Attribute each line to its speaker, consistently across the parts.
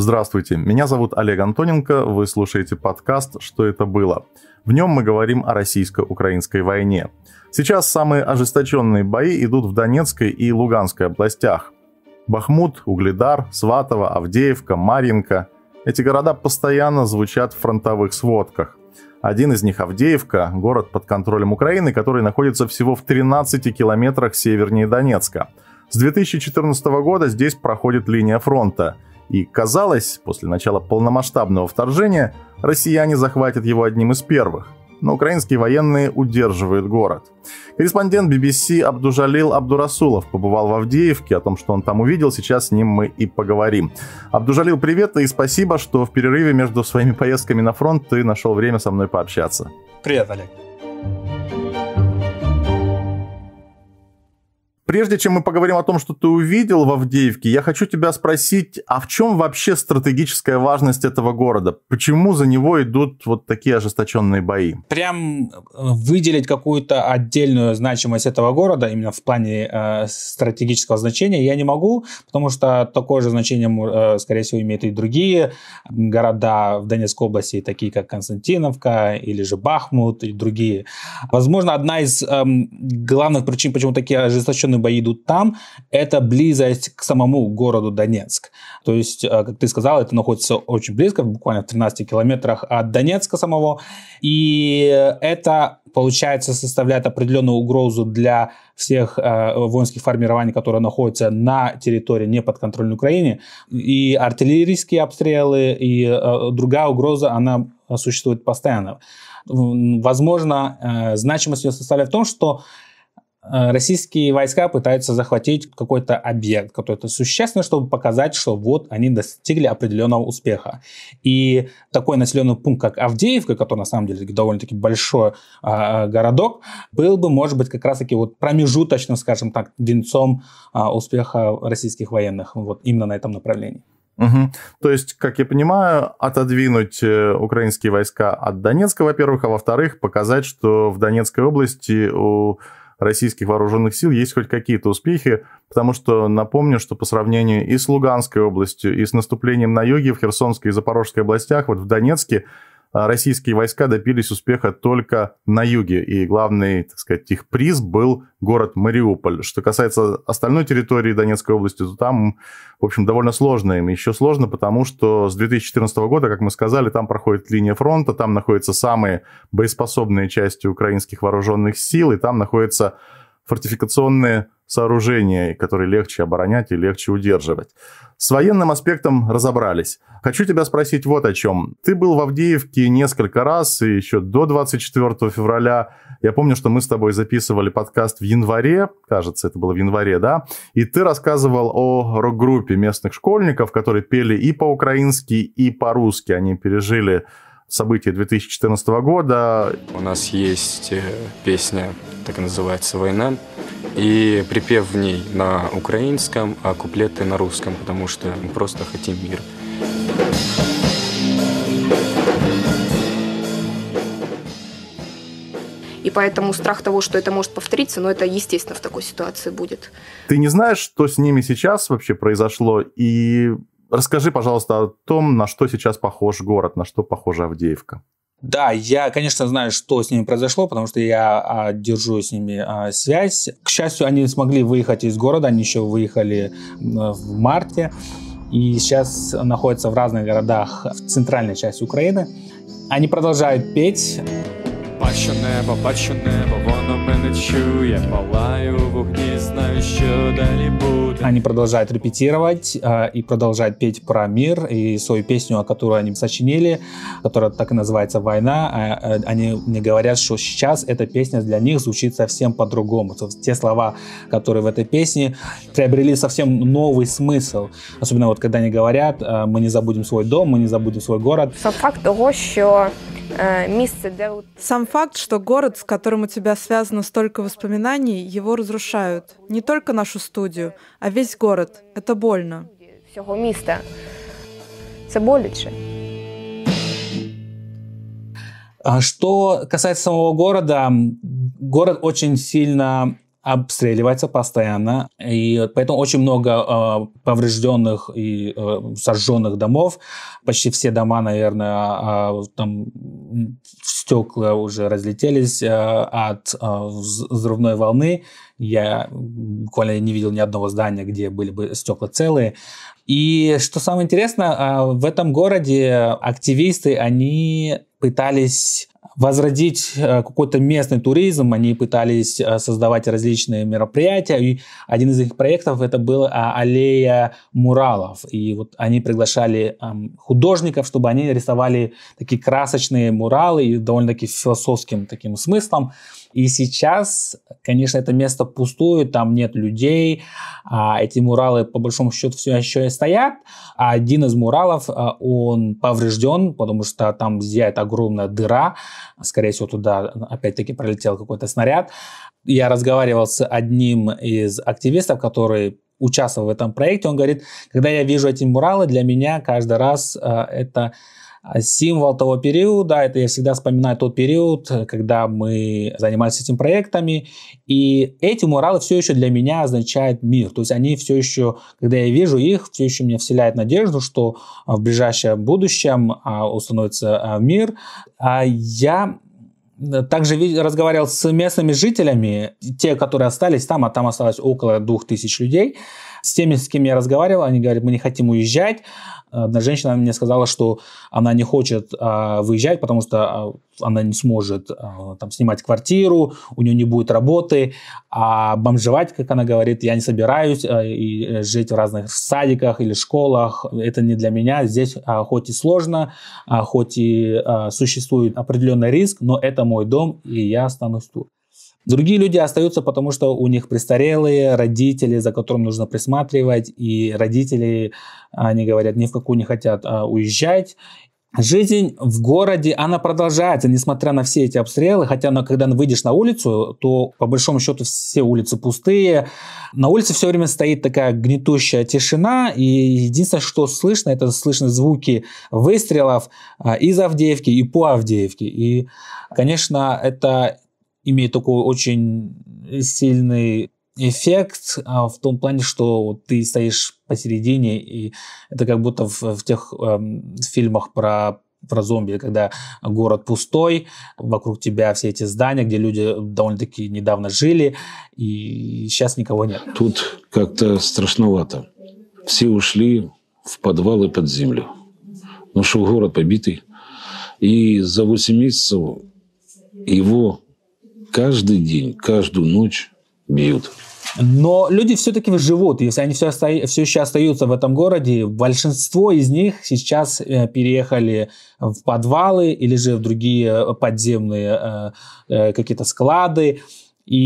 Speaker 1: Здравствуйте, меня зовут Олег Антоненко, вы слушаете подкаст «Что это было?». В нем мы говорим о российско-украинской войне. Сейчас самые ожесточенные бои идут в Донецкой и Луганской областях. Бахмут, Угледар, Сватово, Авдеевка, Марьинка. Эти города постоянно звучат в фронтовых сводках. Один из них Авдеевка, город под контролем Украины, который находится всего в 13 километрах севернее Донецка. С 2014 года здесь проходит линия фронта – и казалось, после начала полномасштабного вторжения, россияне захватят его одним из первых. Но украинские военные удерживают город. Корреспондент BBC Абдужалил Абдурасулов побывал в Авдеевке. О том, что он там увидел, сейчас с ним мы и поговорим. Абдужалил, привет и спасибо, что в перерыве между своими поездками на фронт ты нашел время со мной пообщаться. Привет, Олег. Прежде чем мы поговорим о том, что ты увидел в Авдеевке, я хочу тебя спросить, а в чем вообще стратегическая важность этого города? Почему за него идут вот такие ожесточенные бои?
Speaker 2: Прям э, выделить какую-то отдельную значимость этого города именно в плане э, стратегического значения я не могу, потому что такое же значение, э, скорее всего, имеют и другие города в Донецкой области, такие как Константиновка или же Бахмут и другие. Возможно, одна из э, главных причин, почему такие ожесточенные причину бои идут там, это близость к самому городу Донецк. То есть, э, как ты сказал, это находится очень близко, буквально в 13 километрах от Донецка самого. И это получается, составляет определенную угрозу для всех э, воинских формирований, которые находятся на территории не подконтрольной Украине. И артиллерийские обстрелы, и э, другая угроза, она существует постоянно. Возможно, э, значимость ее составляет в том, что Э, российские войска пытаются захватить какой-то объект, какой-то существенный, чтобы показать, что вот они достигли определенного успеха. И такой населенный пункт, как Авдеевка, который на самом деле довольно-таки большой э, городок, был бы, может быть, как раз-таки вот промежуточным, скажем так, венцом э, успеха российских военных вот именно на этом направлении.
Speaker 1: Угу. То есть, как я понимаю, отодвинуть э, украинские войска от Донецка, во-первых, а во-вторых, показать, что в Донецкой области у российских вооруженных сил есть хоть какие-то успехи, потому что напомню, что по сравнению и с Луганской областью, и с наступлением на юге в Херсонской и Запорожской областях, вот в Донецке а, российские войска добились успеха только на юге, и главный, так сказать, их приз был город Мариуполь. Что касается остальной территории Донецкой области, то там, в общем, довольно сложно им. Еще сложно, потому что с 2014 года, как мы сказали, там проходит линия фронта, там находятся самые боеспособные части украинских вооруженных сил, и там находится фортификационные сооружения, которые легче оборонять и легче удерживать. С военным аспектом разобрались. Хочу тебя спросить вот о чем. Ты был в Авдеевке несколько раз, и еще до 24 февраля. Я помню, что мы с тобой записывали подкаст в январе, кажется, это было в январе, да? И ты рассказывал о рок-группе местных школьников, которые пели и по-украински, и по-русски. Они пережили событий 2014 года. У нас есть э, песня, так и называется «Война», и припев в
Speaker 2: ней на украинском, а куплеты на русском, потому что мы просто хотим мир. И поэтому страх того, что это может повториться, но это естественно в такой ситуации будет.
Speaker 1: Ты не знаешь, что с ними сейчас вообще произошло, и Расскажи, пожалуйста, о том, на что сейчас похож город, на что похожа Авдеевка.
Speaker 2: Да, я, конечно, знаю, что с ними произошло, потому что я а, держу с ними а, связь. К счастью, они смогли выехать из города, они еще выехали а, в марте и сейчас находятся в разных городах в центральной части Украины. Они продолжают петь.
Speaker 1: Паче небо, паче небо, воно мене чує, палаю в знаю, що далі буде.
Speaker 2: Они продолжают репетировать э, и продолжают петь про мир и свою песню, которую они сочинили, которая так и называется «Война». Э, э, они мне говорят, что сейчас эта песня для них звучит совсем по-другому. Те слова, которые в этой песне, приобрели совсем новый смысл. Особенно вот когда они говорят э, «Мы не забудем свой дом, мы не забудем свой город». Сам
Speaker 1: факт того, что Э, сам факт, что город, с которым у тебя связано столько воспоминаний, его разрушают. Не только нашу студию, а весь город. Это больно. Всего міста.
Speaker 2: Это больно, а Что касается самого города, город очень сильно обстреливается постоянно, и поэтому очень много э, поврежденных и э, сожженных домов. Почти все дома, наверное, э, там стекла уже разлетелись э, от э, взрывной волны. Я буквально не видел ни одного здания, где были бы стекла целые. И что самое интересное, а, в этом городе активисты, они пытались возродить э, какой-то местный туризм. Они пытались э, создавать различные мероприятия. И один из их проектов это был э, аллея муралов. И вот они приглашали эм, художников, чтобы они рисовали такие красочные муралы и довольно-таки философским таким смыслом. И сейчас, конечно, это место пустое, там нет людей, а эти муралы, по большому счету, все еще и стоят. А один из муралов, а, он поврежден, потому что там зияет огромная дыра. Скорее всего, туда опять-таки пролетел какой-то снаряд. Я разговаривал с одним из активистов, который участвовал в этом проекте, он говорит, когда я вижу эти муралы, для меня каждый раз э, это э, символ того периода, это я всегда вспоминаю тот период, когда мы занимались этими проектами, и эти муралы все еще для меня означают мир, то есть они все еще, когда я вижу их, все еще мне вселяет надежду, что в ближайшем будущем а, установится э, мир. А я также разговаривал с местными жителями, те, которые остались там, а там осталось около двух тысяч людей. С теми, с кем я разговаривал, они говорят, мы не хотим уезжать. Одна женщина мне сказала, что она не хочет а, выезжать, потому что а, она не сможет а, там, снимать квартиру, у нее не будет работы, а бомжевать, как она говорит, я не собираюсь а, и э, жить в разных садиках или школах. Это не для меня. Здесь а, хоть и сложно, а, хоть и а, существует определенный риск, но это мой дом, и я останусь тут. Другие люди остаются, потому что у них престарелые родители, за которым нужно присматривать, и родители, они говорят, ни в какую не хотят а, уезжать. Жизнь в городе, она продолжается, несмотря на все эти обстрелы, хотя но когда выйдешь на улицу, то по большому счету все улицы пустые, на улице все время стоит такая гнетущая тишина, и единственное, что слышно, это слышны звуки выстрелов а, из Авдеевки и по Авдеевке. И, конечно, это имеет такой очень сильный эффект а, в том плане, что ты стоишь посередине, и это как будто в, в тех эм, фильмах про про зомби, когда город пустой, вокруг тебя все эти здания, где люди довольно-таки недавно жили, и сейчас никого нет. Тут как-то страшновато. Все ушли в подвалы под землю. Ну что город побитый. И за 8 месяцев его каждый день, каждую ночь бьют. Но люди все-таки живут, если они все, оста... все еще остаются в этом городе, большинство из них сейчас э, переехали в подвалы или же в другие э, подземные э, какие-то склады. И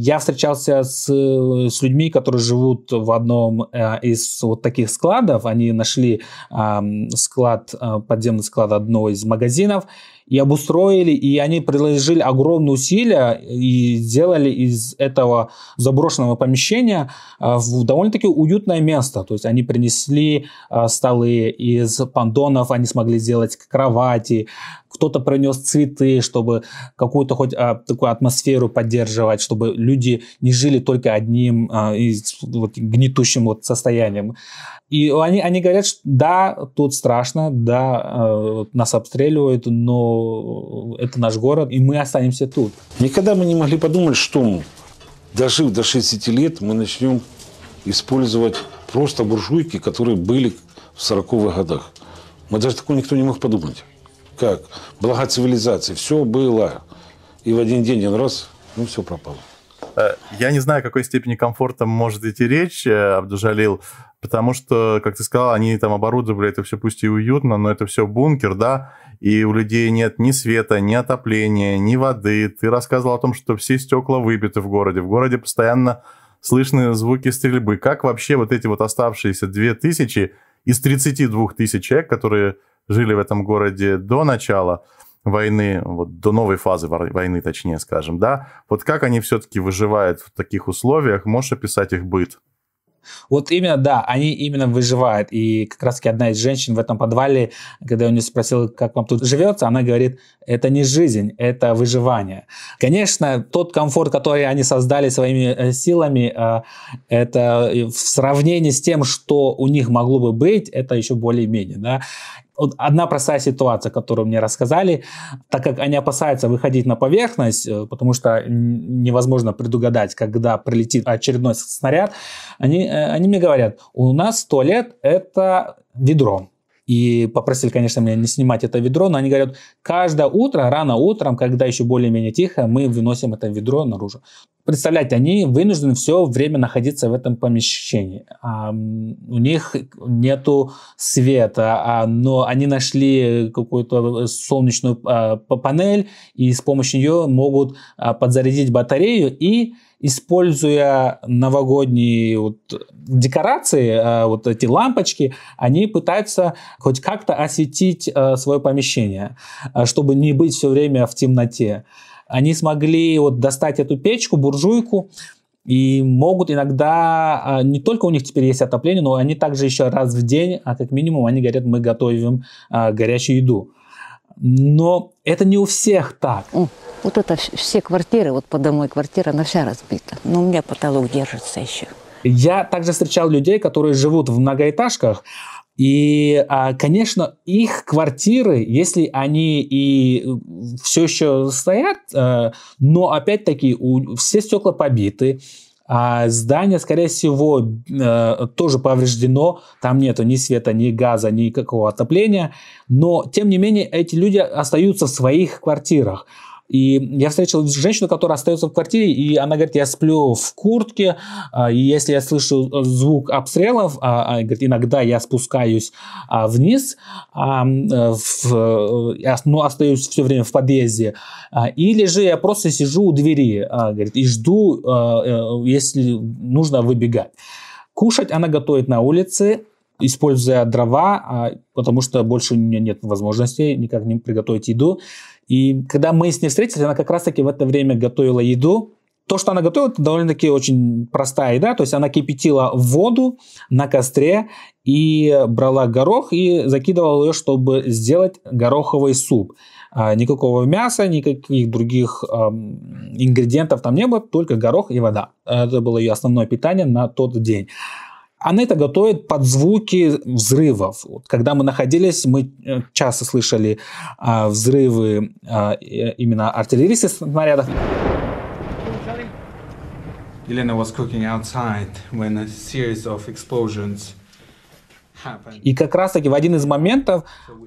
Speaker 2: я встречался с, с людьми, которые живут в одном э, из вот таких складов. Они нашли э, склад, э, подземный склад одного из магазинов, и обустроили, и они приложили огромные усилия и сделали из этого заброшенного помещения э, в довольно-таки уютное место. То есть они принесли э, столы из пандонов, они смогли сделать кровати, кто-то принес цветы, чтобы какую-то хоть а, такую атмосферу поддерживать, чтобы люди не жили только одним а, и, вот, гнетущим вот состоянием. И они, они говорят, что да, тут страшно, да, э, нас обстреливают, но это наш город, и мы останемся тут. Никогда мы не могли подумать, что дожив до 60 лет, мы начнем использовать просто буржуйки, которые были в 40-х годах.
Speaker 1: Мы даже такого никто не мог подумать. Как? Блага цивилизации. Все было. И в один день, один раз, ну все пропало. Э, я не знаю, о какой степени комфорта может идти речь, э, Абдужалил, потому что, как ты сказал, они там оборудовали это все пусть и уютно, но это все бункер, да, и у людей нет ни света, ни отопления, ни воды. Ты рассказывал о том, что все стекла выбиты в городе. В городе постоянно слышны звуки стрельбы. Как вообще вот эти вот оставшиеся 2000 из 32 тысяч человек, которые жили в этом городе до начала, войны, вот до новой фазы войны, точнее, скажем, да, вот как они все-таки выживают в таких условиях? Можешь описать их быт?
Speaker 2: Вот именно, да, они именно выживают. И как раз-таки одна из женщин в этом подвале, когда я у нее спросил, как вам тут живется, она говорит, это не жизнь, это выживание. Конечно, тот комфорт, который они создали своими э, силами, э, это в сравнении с тем, что у них могло бы быть, это еще более-менее. Да? одна простая ситуация, которую мне рассказали, так как они опасаются выходить на поверхность, э, потому что невозможно предугадать, когда прилетит очередной снаряд, они, э, они мне говорят, у нас туалет – это ведро. И попросили, конечно, меня не снимать это ведро, но они говорят, каждое утро, рано утром, когда еще более-менее тихо, мы выносим это ведро наружу представляете, они вынуждены все время находиться в этом помещении. А, у них нету света, а, но они нашли какую-то солнечную а, панель и с помощью нее могут а, подзарядить батарею и используя новогодние вот декорации, а, вот эти лампочки, они пытаются хоть как-то осветить а, свое помещение, а, чтобы не быть все время в темноте они смогли вот достать эту печку, буржуйку, и могут иногда, а, не только у них теперь есть отопление, но они также еще раз в день, а как минимум, они говорят, мы готовим а, горячую еду. Но это не у всех так. О, вот это все квартиры, вот под мной квартира, она вся разбита. Но ну, у меня потолок держится еще. Я также встречал людей, которые живут в многоэтажках, и, а, конечно, их квартиры, если они и э, все еще стоят, э, но опять-таки все стекла побиты, а здание, скорее всего, э, тоже повреждено. Там нету ни света, ни газа, ни какого отопления. Но, тем не менее, эти люди остаются в своих квартирах. И я встретил женщину, которая остается в квартире, и она говорит, я сплю в куртке, а, и если я слышу э, звук обстрелов, а, а, говорит, иногда я спускаюсь вниз, э, э, но ну, остаюсь все время в подъезде, или же я просто сижу у двери, говорит, и жду, если нужно выбегать. Кушать она готовит на улице, используя дрова, потому что больше у нее нет возможности никак не приготовить еду. И когда мы с ней встретились, она как раз-таки в это время готовила еду. То, что она готовила, это довольно-таки очень простая еда. То есть она кипятила воду на костре и брала горох и закидывала ее, чтобы сделать гороховый суп. А, никакого мяса, никаких других эм, ингредиентов там не было, только горох и вода. А, это было ее основное питание на тот день. Она это готовит под звуки взрывов. Вот, когда мы находились, мы э, часто слышали а, взрывы а, именно артиллерийских снарядов. Елена was cooking outside when a series of explosions и как раз-таки в один из моментов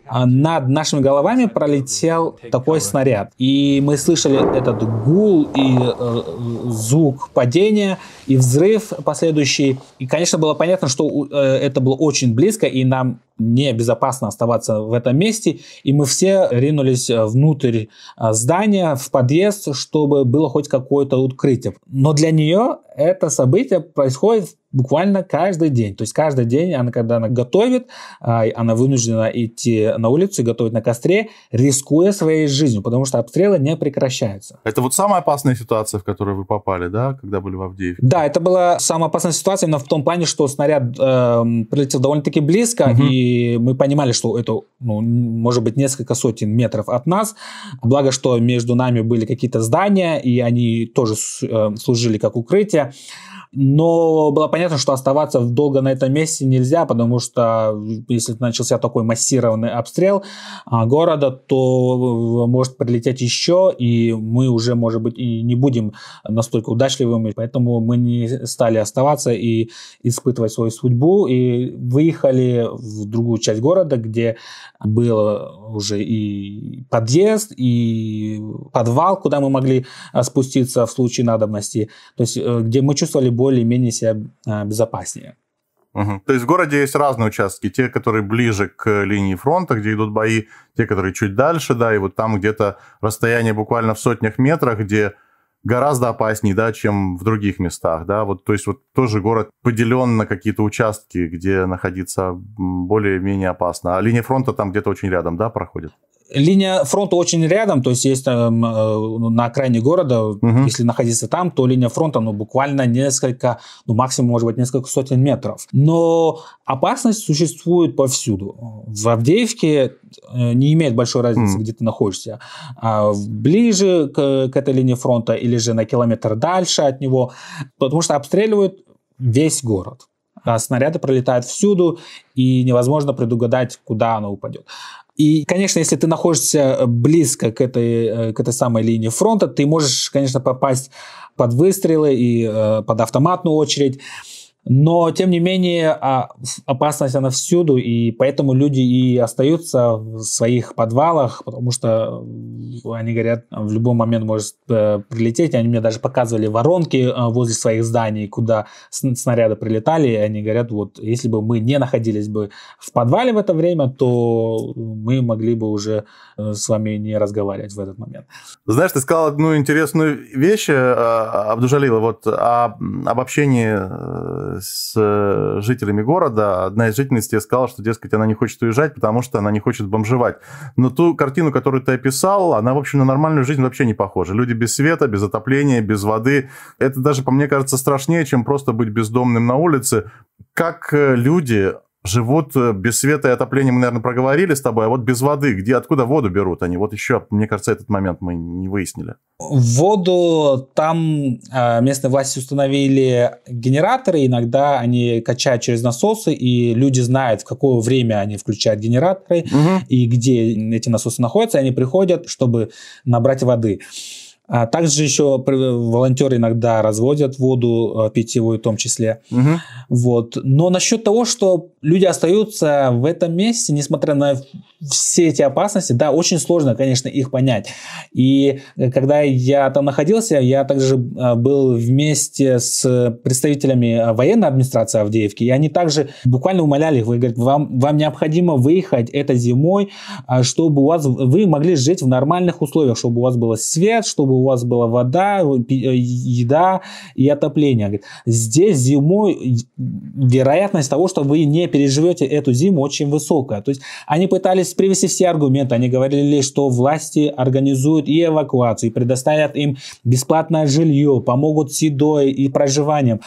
Speaker 2: а, над нашими головами пролетел такой снаряд. И мы слышали этот гул и э, звук падения, и взрыв последующий. И, конечно, было понятно, что э, это было очень близко, и нам небезопасно оставаться в этом месте. И мы все ринулись внутрь а, здания, в подъезд, чтобы было хоть какое-то открытие. Но для нее это событие происходит буквально каждый день. То есть каждый день она, когда она готовит, а, она вынуждена идти на улицу и готовить на костре, рискуя своей жизнью, потому что обстрелы не прекращаются.
Speaker 1: Это вот самая опасная ситуация, в которую вы попали, да, когда были в Авдеевке? Да, это была самая опасная ситуация,
Speaker 2: но в том плане, что снаряд э, эм, прилетел довольно-таки близко, угу. и мы понимали, что это, ну, может быть, несколько сотен метров от нас. Благо, что между нами были какие-то здания, и они тоже э, служили как укрытие. Но было понятно, что оставаться долго на этом месте нельзя, потому что э, если начался такой массированный обстрел а, города, то э, может прилететь еще, и мы уже, может быть, и не будем настолько удачливыми. Поэтому мы не стали оставаться и испытывать свою судьбу, и выехали в другую часть города, где был уже и подъезд, и подвал, куда мы могли э, спуститься в случае надобности. То есть, где мы чувствовали более-менее себя а,
Speaker 1: безопаснее. Угу. То есть в городе есть разные участки. Те, которые ближе к линии фронта, где идут бои, те, которые чуть дальше, да, и вот там где-то расстояние буквально в сотнях метрах, где гораздо опаснее, да, чем в других местах, да, вот, то есть вот тоже город поделен на какие-то участки, где находиться более-менее опасно, а линия фронта там где-то очень рядом, да, проходит?
Speaker 2: линия фронта очень рядом, то есть есть там, э, ну, на окраине города, угу. если находиться там, то линия фронта, ну, буквально несколько, ну, максимум, может быть, несколько сотен метров. Но опасность существует повсюду. В Авдеевке э, не имеет большой разницы, mm. где ты находишься. А ближе к, к этой линии фронта или же на километр дальше от него, потому что обстреливают весь город. А снаряды пролетают всюду, и невозможно предугадать, куда оно упадет. И, конечно, если ты находишься э, близко к этой, э, к этой самой линии фронта, ты можешь, конечно, попасть под выстрелы и э, под автоматную очередь. Но, тем не менее, а, опасность она всюду, и поэтому люди и остаются в своих подвалах, потому что они говорят, в любой момент может э, прилететь. Они мне даже показывали воронки э, возле своих зданий, куда снаряды прилетали, и они говорят, вот если бы мы не находились бы в подвале в это время, то мы могли бы уже э, с вами не разговаривать в этот момент.
Speaker 1: Знаешь, ты сказал одну интересную вещь, Абдужалила, вот а, об общении с э, жителями города. Одна из жительниц тебе сказала, что, дескать, она не хочет уезжать, потому что она не хочет бомжевать. Но ту картину, которую ты описал, она, в общем, на нормальную жизнь вообще не похожа. Люди без света, без отопления, без воды. Это даже, по мне кажется, страшнее, чем просто быть бездомным на улице. Как э, люди живут э, без света и отопления, мы, наверное, проговорили с тобой, а вот без воды, где, откуда воду берут они? Вот еще, мне кажется, этот момент мы не выяснили.
Speaker 2: Воду там э, местные власти установили генераторы, иногда они качают через насосы, и люди знают, в какое время они включают генераторы угу. и где эти насосы находятся, и они приходят, чтобы набрать воды. А также еще волонтеры иногда разводят воду э, питьевую в том числе. Угу. Вот. Но насчет того, что люди остаются в этом месте, несмотря на все эти опасности, да, очень сложно, конечно, их понять. И э, когда я там находился, я также э, был вместе с представителями военной администрации Авдеевки, и они также буквально умоляли их, говорят, вам, вам необходимо выехать это зимой, а чтобы у вас, вы могли жить в нормальных условиях, чтобы у вас был свет, чтобы у вас была вода, э, еда и отопление. здесь зимой вероятность того, что вы не переживете эту зиму, очень высокая. То есть они пытались привести все аргументы. Они говорили, что власти организуют и эвакуацию, и предоставят им бесплатное жилье, помогут с едой и проживанием.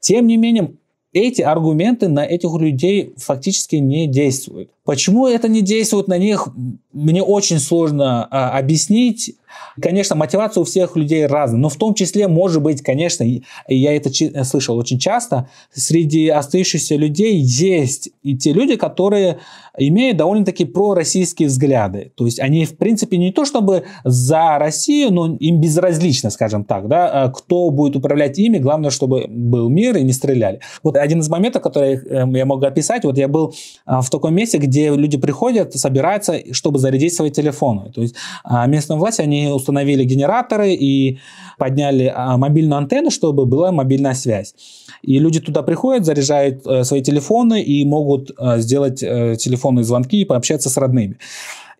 Speaker 2: Тем не менее, эти аргументы на этих людей фактически не действуют. Почему это не действует на них, мне очень сложно а, объяснить. Конечно, мотивация у всех людей разная, но в том числе, может быть, конечно, я это слышал очень часто, среди остающихся людей есть и те люди, которые имеют довольно-таки пророссийские взгляды. То есть они, в принципе, не то чтобы за Россию, но им безразлично, скажем так, да, а, кто будет управлять ими, главное, чтобы был мир и не стреляли. Вот один из моментов, который э, я могу описать, вот я был а, в таком месте, где где люди приходят, собираются, чтобы зарядить свои телефоны. То есть а, местные власти, они установили генераторы и подняли а, мобильную антенну, чтобы была мобильная связь. И люди туда приходят, заряжают э, свои телефоны и могут э, сделать э, телефонные звонки и пообщаться с родными.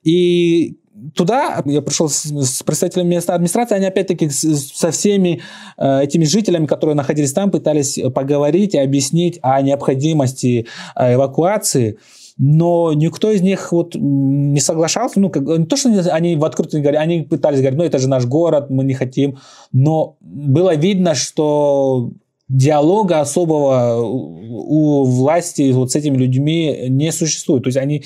Speaker 2: И туда я пришел с, представителями местной администрации, они опять-таки со всеми этими жителями, которые находились там, пытались поговорить и объяснить о необходимости эвакуации но никто из них вот не соглашался, ну, как, не то, что они в открытую говорили, они пытались говорить, ну, это же наш город, мы не хотим, но было видно, что диалога особого у власти вот с этими людьми не существует. То есть они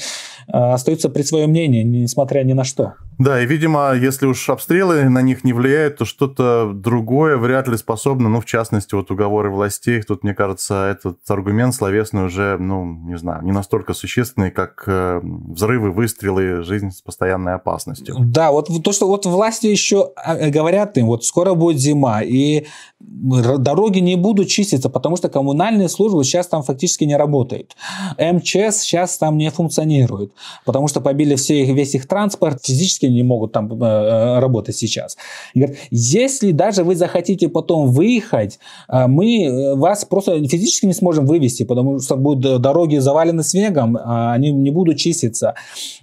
Speaker 2: а, остаются при своем мнении, несмотря ни на что.
Speaker 1: Да, и, видимо, если уж обстрелы на них не влияют, то что-то другое вряд ли способно, ну, в частности, вот уговоры властей, тут, мне кажется, этот аргумент словесный уже, ну, не знаю, не настолько существенный, как э, взрывы, выстрелы, жизнь с постоянной опасностью.
Speaker 2: Да, вот то, что вот власти еще а, э, говорят им, вот скоро будет зима, и дороги не будут чиститься, потому что коммунальные службы сейчас там фактически не работают. МЧС сейчас там не функционирует потому что побили все их, весь их транспорт, физически не могут там э, э работать сейчас. И говорят, если даже вы захотите потом выехать, э, мы э, вас просто физически не сможем вывести, потому что будут э, дороги завалены снегом, э, они не будут чиститься.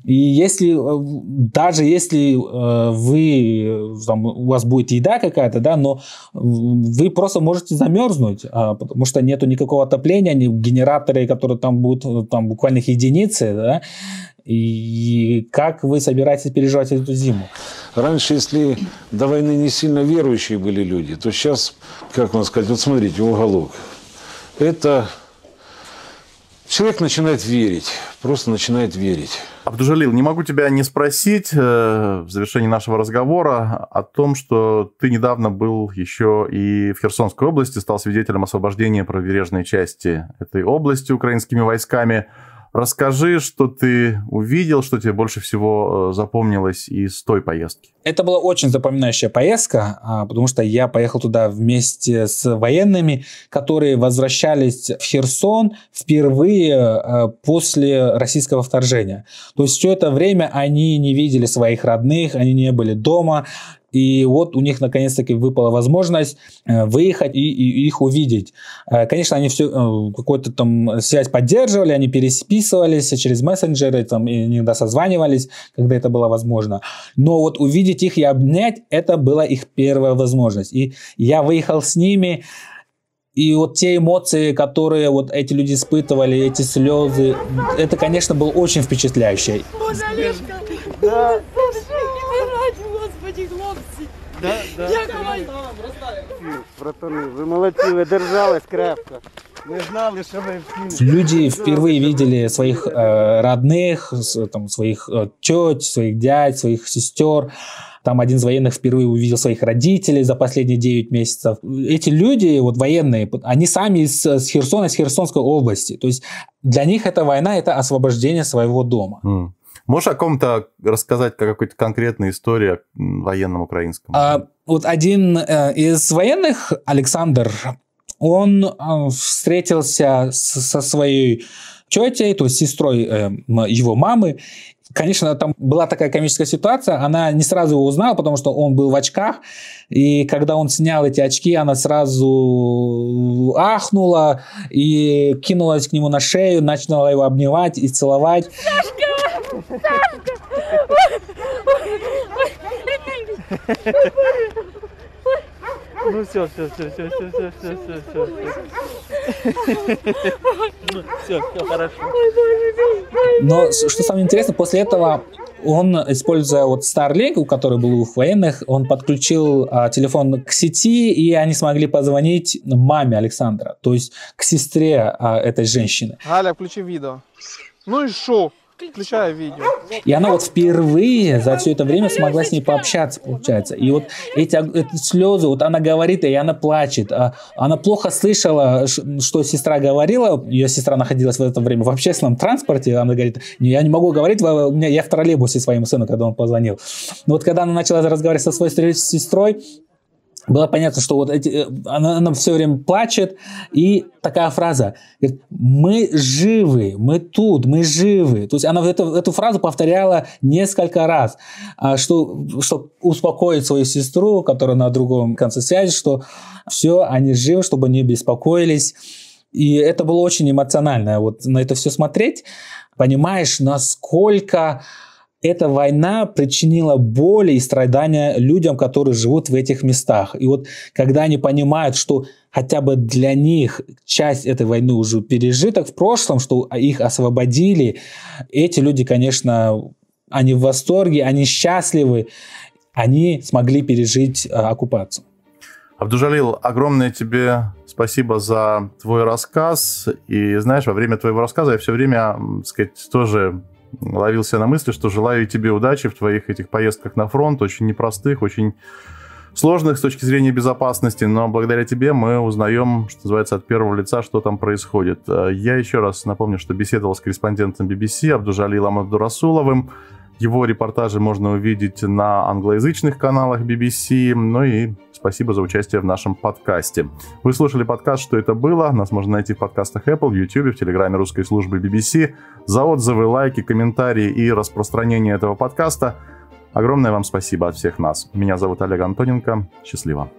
Speaker 2: И если, э, даже если э, вы, там, у вас будет еда какая-то, да, но вы просто можете замерзнуть, э, потому что нету никакого отопления, ни генераторы, которые там будут, там буквально единицы, да, и как вы собираетесь переживать эту зиму? Раньше, если до войны не сильно верующие были люди, то сейчас, как вам сказать, вот смотрите, уголок. Это
Speaker 1: Человек начинает верить, просто начинает верить. Абдужалил, не могу тебя не спросить э, в завершении нашего разговора о том, что ты недавно был еще и в Херсонской области, стал свидетелем освобождения правобережной части этой области украинскими войсками. Расскажи, что ты увидел, что тебе больше всего э, запомнилось из той поездки.
Speaker 2: Это была очень запоминающая поездка, а, потому что я поехал туда вместе с военными, которые возвращались в Херсон впервые э, после российского вторжения. То есть все это время они не видели своих родных, они не были дома, и вот у них наконец-таки выпала возможность э, выехать и, и их увидеть. Э, конечно, они все э, какую-то там связь поддерживали, они переписывались через мессенджеры, там иногда созванивались, когда это было возможно. Но вот увидеть их и обнять, это была их первая возможность. И я выехал с ними, и вот те эмоции, которые вот эти люди испытывали, эти слезы, это, конечно, было очень впечатляюще. Да.
Speaker 1: Братаны, вы молодцы, вы держались крепко. Мы знали, что мы Люди
Speaker 2: впервые видели своих э, родных, там, своих э, теть, своих дядь, своих сестер. Там один из военных впервые увидел своих родителей за последние 9 месяцев. Эти люди, вот военные, они сами из, из Херсона, из Херсонской области. То есть для них эта война – это освобождение своего дома.
Speaker 1: Mm. Можешь о ком-то рассказать как какой-то конкретной истории о военном украинском?
Speaker 2: А, вот один э, из военных, Александр, он э, встретился со своей тетей, то есть сестрой э, его мамы, Конечно, там была такая комическая ситуация, она не сразу его узнала, потому что он был в очках, и когда он снял эти очки, она сразу ахнула и кинулась к нему на шею, начала его обнимать и целовать. Сашка! Ну все, все, все, все, все, все, все, все, все, ну, все. Все, все хорошо. Но что самое интересное, после этого он, используя вот Starlink, у которой был у военных, он подключил а, телефон к сети, и они смогли позвонить маме Александра, то есть к сестре а, этой женщины. Галя, включи видео. Ну и шо? включая видео. И она вот впервые за все это время смогла с ней пообщаться, получается. И вот эти, эти слезы, вот она говорит, и она плачет. А она плохо слышала, что сестра говорила. Ее сестра находилась в это время в общественном транспорте. Она говорит, я не могу говорить, у меня, я в троллейбусе своему сыну, когда он позвонил. Но вот когда она начала разговаривать со своей сестрой, было понятно, что вот эти, э, она, она все время плачет, и такая фраза, говорит, мы живы, мы тут, мы живы. То есть она эту, эту фразу повторяла несколько раз, а что, чтобы успокоить свою сестру, которая на другом конце связи, что все, они живы, чтобы не беспокоились. И это было очень эмоционально, вот на это все смотреть, понимаешь, насколько эта война причинила боли и страдания людям, которые живут в этих местах. И вот когда они понимают, что хотя бы для них часть этой войны уже пережита в прошлом, что их освободили, эти люди, конечно, они в восторге, они счастливы, они смогли пережить э, оккупацию.
Speaker 1: Абдужалил, огромное тебе спасибо за твой рассказ. И знаешь, во время твоего рассказа я все время, так сказать, тоже ловился на мысли, что желаю тебе удачи в твоих этих поездках на фронт, очень непростых, очень сложных с точки зрения безопасности, но благодаря тебе мы узнаем, что называется, от первого лица, что там происходит. Э, я еще раз напомню, что беседовал с корреспондентом BBC Абдужалилом Абдурасуловым. Его репортажи можно увидеть на англоязычных каналах BBC. Ну и спасибо за участие в нашем подкасте. Вы слушали подкаст «Что это было?». Нас можно найти в подкастах Apple, в YouTube, в Телеграме русской службы BBC. За отзывы, лайки, комментарии и распространение этого подкаста – Огромное вам спасибо от всех нас. Меня зовут Олег Антоненко. Счастливо.